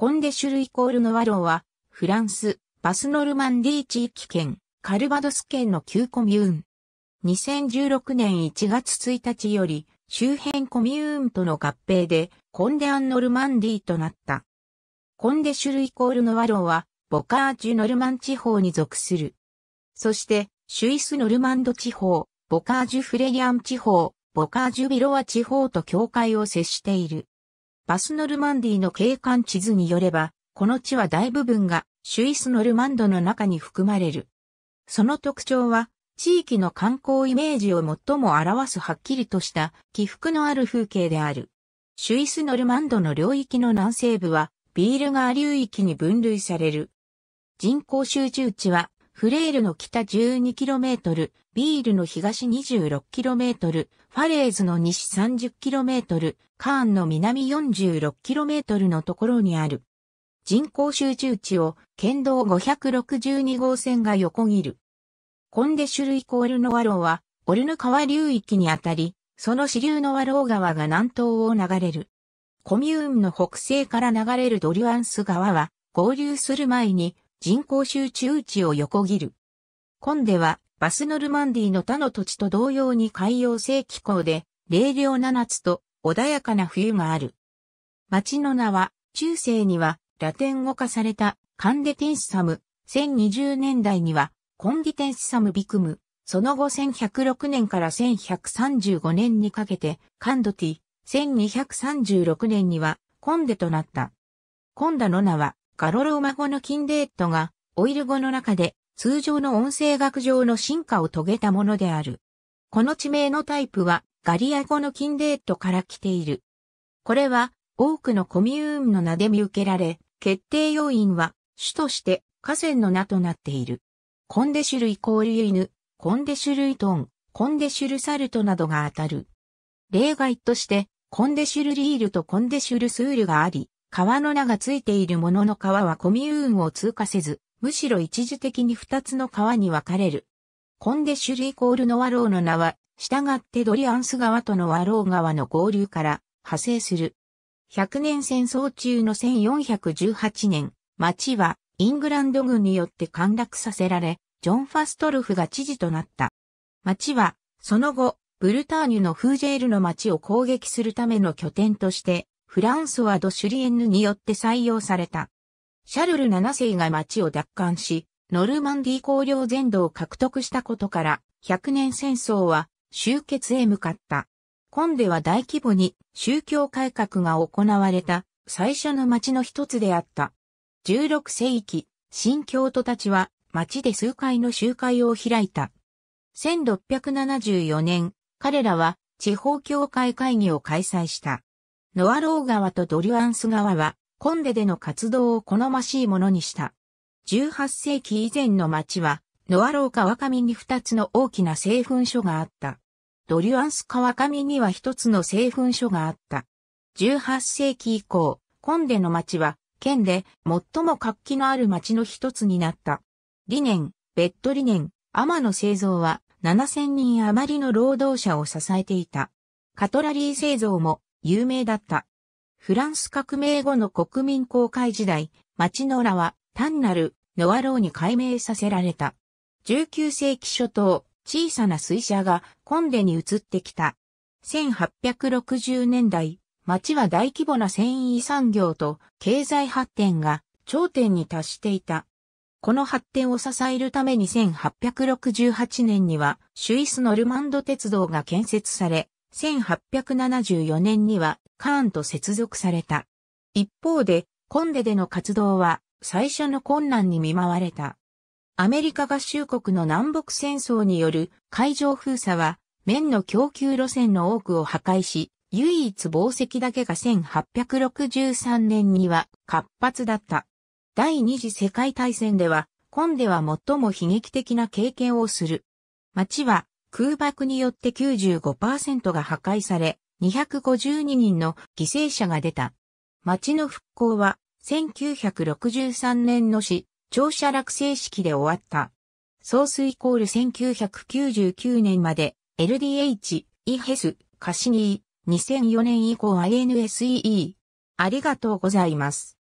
コンデシュルイコールノワローは、フランス、バスノルマンディ地域圏、カルバドス県の旧コミューン。2016年1月1日より、周辺コミューンとの合併で、コンデアンノルマンディとなった。コンデシュルイコールノワローは、ボカージュノルマン地方に属する。そして、シュイスノルマンド地方、ボカージュフレリアン地方、ボカージュビロワ地方と境界を接している。バスノルマンディの景観地図によれば、この地は大部分がシュイスノルマンドの中に含まれる。その特徴は、地域の観光イメージを最も表すはっきりとした起伏のある風景である。シュイスノルマンドの領域の南西部はビール川流域に分類される。人口集中地はフレールの北 12km、ビールの東 26km、ファレーズの西 30km、カーンの南 46km のところにある。人口集中地を県道562号線が横切る。コンデシュルイコールノワローは、オルヌ川流域にあたり、その支流のワロー川が南東を流れる。コミューンの北西から流れるドリュアンス川は、合流する前に人口集中地を横切る。コンデは、バスノルマンディの他の土地と同様に海洋性気候で、冷涼な夏と穏やかな冬がある。町の名は、中世にはラテン語化されたカンデテンスサム、1020年代にはコンディテンスサムビクム、その後1106年から1135年にかけてカンドティ、1236年にはコンデとなった。コンダの名はガロロマ語のキンデートが、オイル語の中で通常の音声学上の進化を遂げたものである。この地名のタイプはガリア語のキンデートから来ている。これは多くのコミューンの名で見受けられ、決定要因は主として河川の名となっている。コンデシュルイコールユイヌ、コンデシュルイトン、コンデシュルサルトなどが当たる。例外として、コンデシュルリールとコンデシュルスールがあり、川の名がついているものの川はコミューンを通過せず、むしろ一時的に二つの川に分かれる。コンデシュリーコールノワローの名は、従ってドリアンス川とのワロー川の合流から派生する。100年戦争中の1418年、町はイングランド軍によって陥落させられ、ジョン・ファストルフが知事となった。町は、その後、ブルターニュのフージェールの町を攻撃するための拠点としてフランソワ・ド・シュリエンヌによって採用された。シャルル7世が町を奪還し、ノルマンディー公領全土を獲得したことから、100年戦争は終結へ向かった。コンデは大規模に宗教改革が行われた最初の町の一つであった。16世紀、新教徒たちは町で数回の集会を開いた。1674年、彼らは地方教会会議を開催した。ノアロー川とドリュアンス川は、コンデでの活動を好ましいものにした。18世紀以前の町は、ノアロー川上に2つの大きな製粉所があった。ドリュアンス川上には1つの製粉所があった。18世紀以降、コンデの町は、県で最も活気のある町の一つになった。理念、ベッド理念、天の製造は7000人余りの労働者を支えていた。カトラリー製造も有名だった。フランス革命後の国民公開時代、街ノラは単なるノアローに改名させられた。19世紀初頭、小さな水車がコンデに移ってきた。1860年代、町は大規模な繊維産業と経済発展が頂点に達していた。この発展を支えるために1868年には、シュイスノルマンド鉄道が建設され、1874年にはカーンと接続された。一方で、コンデでの活動は最初の困難に見舞われた。アメリカ合衆国の南北戦争による海上封鎖は、面の供給路線の多くを破壊し、唯一防石だけが1863年には活発だった。第二次世界大戦では、コンデは最も悲劇的な経験をする。町は空爆によって95%が破壊され、252人の犠牲者が出た。町の復興は、1963年の市、庁舎落成式で終わった。総水イコール1999年まで、LDH、イヘス、カシニー、2004年以降 INSEE。ありがとうございます。